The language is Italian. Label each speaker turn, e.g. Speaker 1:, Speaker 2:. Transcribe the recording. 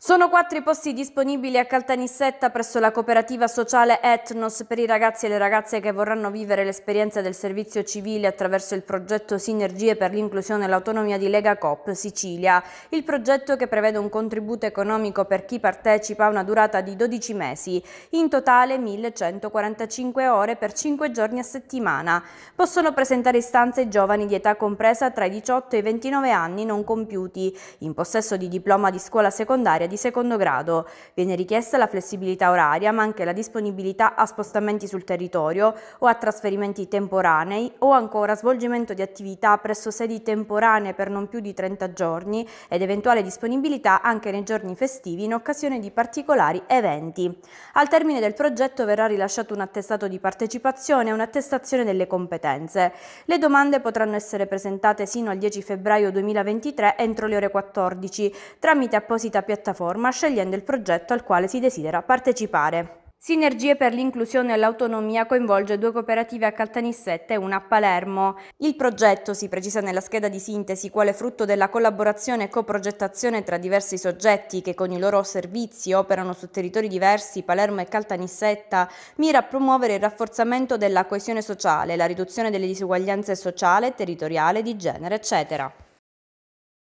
Speaker 1: Sono quattro i posti disponibili a Caltanissetta presso la cooperativa sociale Etnos per i ragazzi e le ragazze che vorranno vivere l'esperienza del servizio civile attraverso il progetto Sinergie per l'inclusione e l'autonomia di Lega Coop Sicilia. Il progetto che prevede un contributo economico per chi partecipa a una durata di 12 mesi, in totale 1145 ore per 5 giorni a settimana. Possono presentare istanze giovani di età compresa tra i 18 e i 29 anni non compiuti, in possesso di diploma di scuola secondaria di secondo grado. Viene richiesta la flessibilità oraria ma anche la disponibilità a spostamenti sul territorio o a trasferimenti temporanei o ancora svolgimento di attività presso sedi temporanee per non più di 30 giorni ed eventuale disponibilità anche nei giorni festivi in occasione di particolari eventi. Al termine del progetto verrà rilasciato un attestato di partecipazione e un'attestazione delle competenze. Le domande potranno essere presentate sino al 10 febbraio 2023 entro le ore 14 tramite apposita piattaforma piattaforma scegliendo il progetto al quale si desidera partecipare. Sinergie per l'inclusione e l'autonomia coinvolge due cooperative a Caltanissette e una a Palermo. Il progetto, si precisa nella scheda di sintesi, quale frutto della collaborazione e coprogettazione tra diversi soggetti che con i loro servizi operano su territori diversi, Palermo e Caltanissetta, mira a promuovere il rafforzamento della coesione sociale, la riduzione delle disuguaglianze sociale, territoriale, di genere, eccetera.